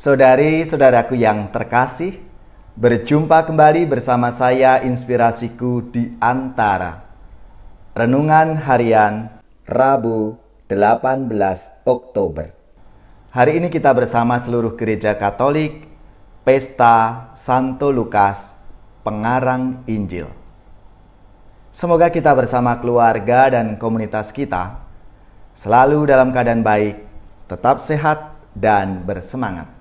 Saudari-saudaraku yang terkasih, berjumpa kembali bersama saya Inspirasiku di Antara. Renungan Harian Rabu 18 Oktober Hari ini kita bersama seluruh gereja Katolik, Pesta Santo Lukas, Pengarang Injil. Semoga kita bersama keluarga dan komunitas kita selalu dalam keadaan baik, tetap sehat, dan bersemangat.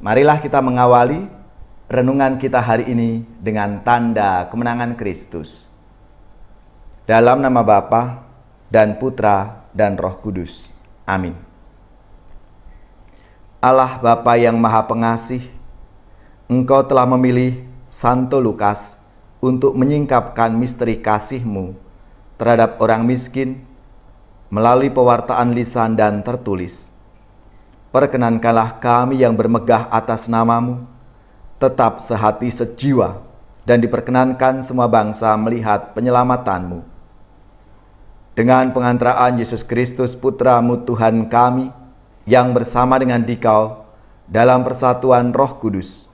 Marilah kita mengawali renungan kita hari ini dengan tanda kemenangan Kristus. Dalam nama Bapa dan Putra dan Roh Kudus. Amin. Allah Bapa yang Maha Pengasih, Engkau telah memilih Santo Lukas untuk menyingkapkan misteri kasih-Mu terhadap orang miskin melalui pewartaan lisan dan tertulis Perkenankanlah kami yang bermegah atas namamu, tetap sehati sejiwa, dan diperkenankan semua bangsa melihat penyelamatanmu. Dengan pengantaraan Yesus Kristus Putramu Tuhan kami, yang bersama dengan dikau dalam persatuan roh kudus,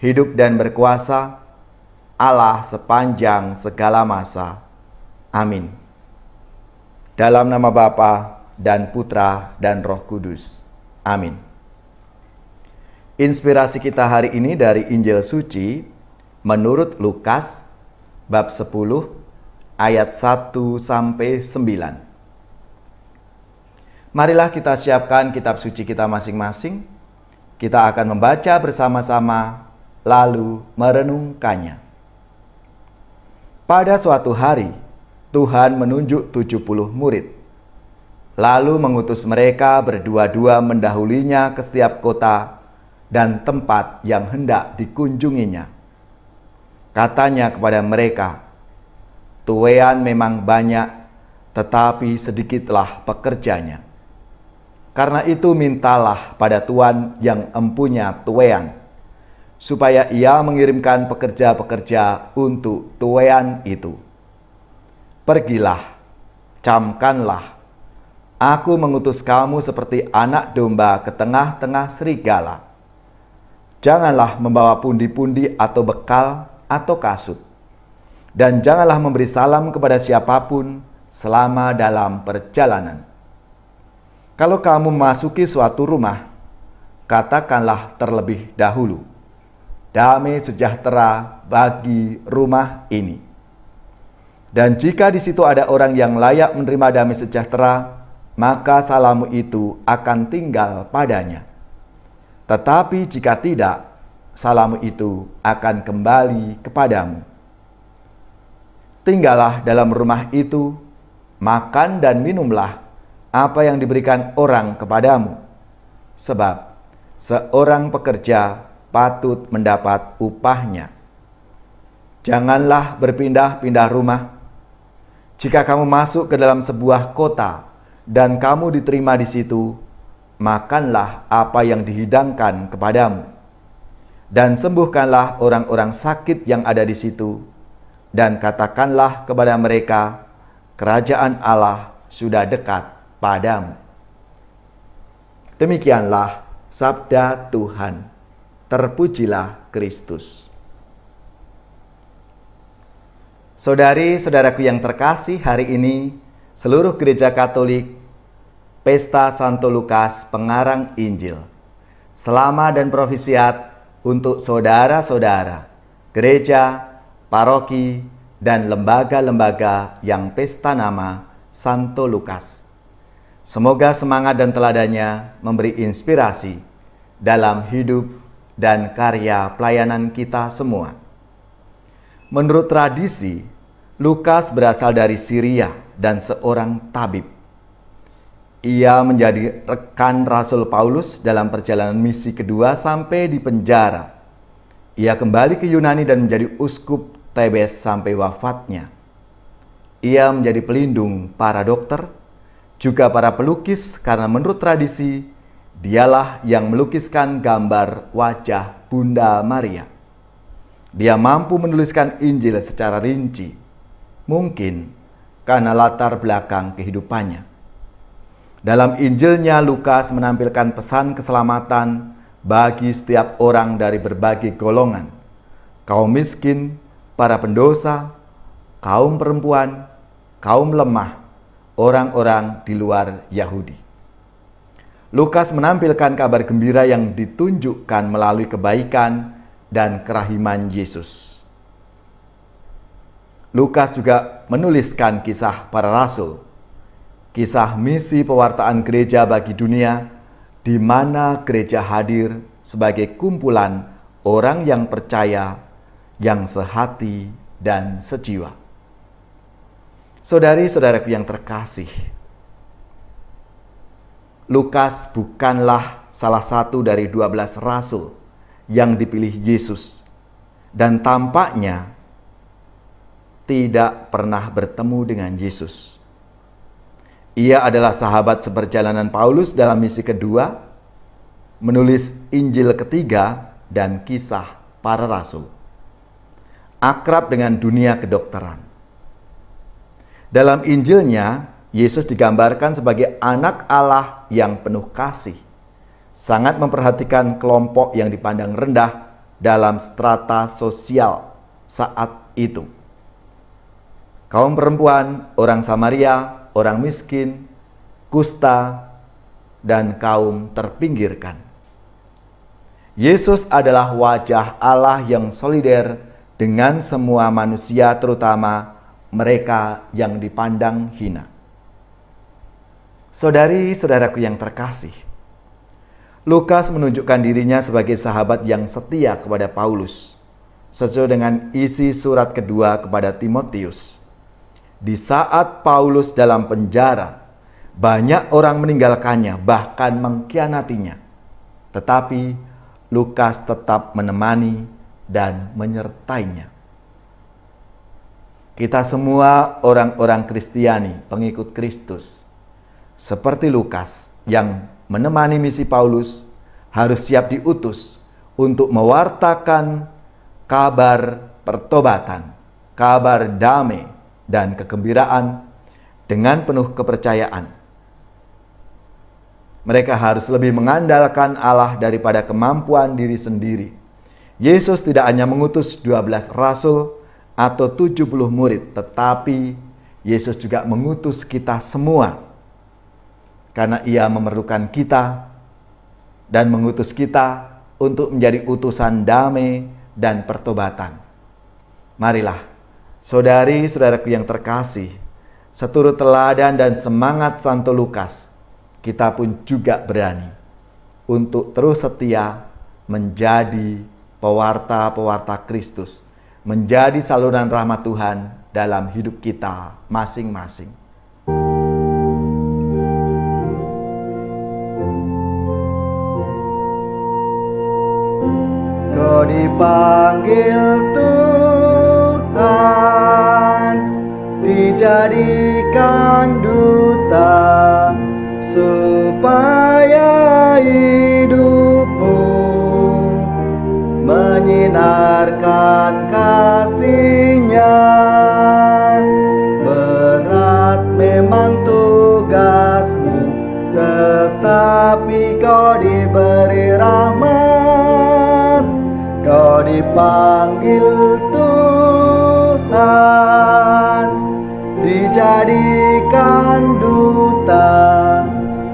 hidup dan berkuasa, Allah sepanjang segala masa. Amin. Dalam nama Bapa dan Putra dan Roh Kudus. Amin. Inspirasi kita hari ini dari Injil Suci menurut Lukas bab 10 ayat 1 sampai 9. Marilah kita siapkan kitab suci kita masing-masing. Kita akan membaca bersama-sama lalu merenungkannya. Pada suatu hari, Tuhan menunjuk 70 murid lalu mengutus mereka berdua-dua mendahulinya ke setiap kota dan tempat yang hendak dikunjunginya. Katanya kepada mereka, "Tuean memang banyak, tetapi sedikitlah pekerjanya. Karena itu mintalah pada tuan yang empunya tuean, supaya ia mengirimkan pekerja-pekerja untuk tuean itu. Pergilah, camkanlah, Aku mengutus kamu seperti anak domba ke tengah-tengah serigala. Janganlah membawa pundi-pundi atau bekal atau kasut. Dan janganlah memberi salam kepada siapapun selama dalam perjalanan. Kalau kamu memasuki suatu rumah, katakanlah terlebih dahulu, damai sejahtera bagi rumah ini. Dan jika di situ ada orang yang layak menerima damai sejahtera, maka salamu itu akan tinggal padanya. Tetapi jika tidak, salamu itu akan kembali kepadamu. Tinggallah dalam rumah itu, makan dan minumlah apa yang diberikan orang kepadamu. Sebab seorang pekerja patut mendapat upahnya. Janganlah berpindah-pindah rumah. Jika kamu masuk ke dalam sebuah kota dan kamu diterima di situ, makanlah apa yang dihidangkan kepadamu. Dan sembuhkanlah orang-orang sakit yang ada di situ, dan katakanlah kepada mereka, kerajaan Allah sudah dekat padamu. Demikianlah sabda Tuhan. Terpujilah Kristus. Saudari-saudaraku yang terkasih, hari ini seluruh gereja Katolik Pesta Santo Lukas Pengarang Injil. Selama dan profisiat untuk saudara-saudara, gereja, paroki, dan lembaga-lembaga yang pesta nama Santo Lukas. Semoga semangat dan teladannya memberi inspirasi dalam hidup dan karya pelayanan kita semua. Menurut tradisi, Lukas berasal dari Syria dan seorang tabib ia menjadi rekan Rasul Paulus dalam perjalanan misi kedua sampai di penjara. Ia kembali ke Yunani dan menjadi uskup Tebes sampai wafatnya. Ia menjadi pelindung para dokter, juga para pelukis karena menurut tradisi, dialah yang melukiskan gambar wajah Bunda Maria. Dia mampu menuliskan Injil secara rinci, mungkin karena latar belakang kehidupannya. Dalam Injilnya Lukas menampilkan pesan keselamatan bagi setiap orang dari berbagai golongan. Kaum miskin, para pendosa, kaum perempuan, kaum lemah, orang-orang di luar Yahudi. Lukas menampilkan kabar gembira yang ditunjukkan melalui kebaikan dan kerahiman Yesus. Lukas juga menuliskan kisah para rasul kisah misi pewartaan gereja bagi dunia, di mana gereja hadir sebagai kumpulan orang yang percaya, yang sehati dan sejiwa. Saudari-saudaraku yang terkasih, Lukas bukanlah salah satu dari dua belas rasul yang dipilih Yesus dan tampaknya tidak pernah bertemu dengan Yesus ia adalah sahabat seperjalanan Paulus dalam misi kedua, menulis Injil ketiga, dan kisah para rasul. Akrab dengan dunia kedokteran. Dalam Injilnya, Yesus digambarkan sebagai anak Allah yang penuh kasih, sangat memperhatikan kelompok yang dipandang rendah dalam strata sosial saat itu. Kaum perempuan, orang Samaria, orang miskin, kusta, dan kaum terpinggirkan. Yesus adalah wajah Allah yang solider dengan semua manusia, terutama mereka yang dipandang hina. Saudari-saudaraku yang terkasih, Lukas menunjukkan dirinya sebagai sahabat yang setia kepada Paulus, sesuai dengan isi surat kedua kepada Timotius. Di saat Paulus dalam penjara, banyak orang meninggalkannya, bahkan mengkhianatinya. Tetapi Lukas tetap menemani dan menyertainya. Kita semua orang-orang Kristiani, pengikut Kristus, seperti Lukas yang menemani misi Paulus, harus siap diutus untuk mewartakan kabar pertobatan, kabar damai, dan kegembiraan dengan penuh kepercayaan. Mereka harus lebih mengandalkan Allah daripada kemampuan diri sendiri. Yesus tidak hanya mengutus 12 rasul atau 70 murid, tetapi Yesus juga mengutus kita semua. Karena ia memerlukan kita dan mengutus kita untuk menjadi utusan damai dan pertobatan. Marilah Saudari-saudaraku yang terkasih, seturut teladan dan semangat Santo Lukas, kita pun juga berani untuk terus setia menjadi pewarta-pewarta Kristus, menjadi saluran rahmat Tuhan dalam hidup kita masing-masing. Kau dipanggil jadikan duta supaya hidupmu menyinarkan kasihnya berat memang tugasmu tetapi kau diberi rahmat kau dipakai jadikan duta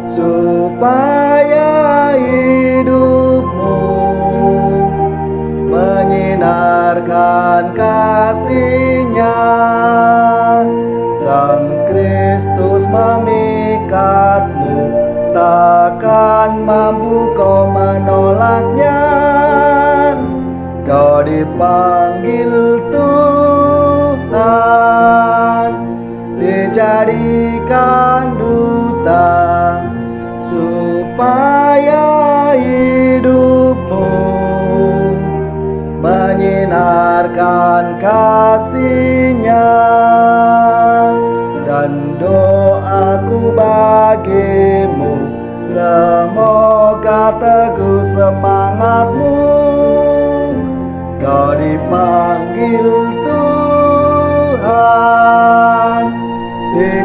supaya hidupmu menyinarkan kasihnya Sang Kristus memikatmu takkan mampu kau menolaknya kau dipakai jadikan duta supaya hidupmu menyinarkan kasihnya dan doaku bagimu semoga teguh semangat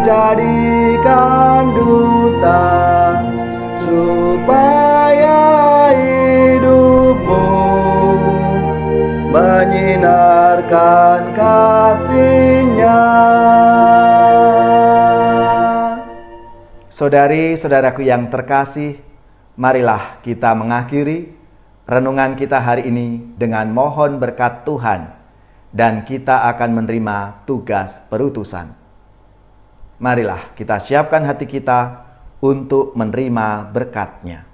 jadikan duta supaya hidupmu menyinarkan kasihnya. Saudari-saudaraku yang terkasih, marilah kita mengakhiri renungan kita hari ini dengan mohon berkat Tuhan dan kita akan menerima tugas perutusan marilah kita siapkan hati kita untuk menerima berkatnya.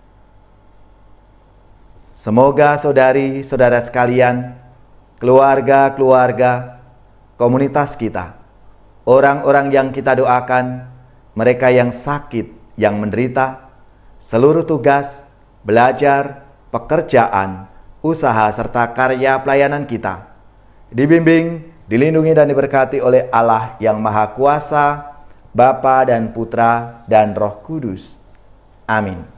Semoga saudari-saudara sekalian, keluarga-keluarga, komunitas kita, orang-orang yang kita doakan, mereka yang sakit, yang menderita, seluruh tugas, belajar, pekerjaan, usaha, serta karya pelayanan kita, dibimbing, dilindungi dan diberkati oleh Allah yang Maha Kuasa, Bapa dan Putra dan Roh Kudus. Amin.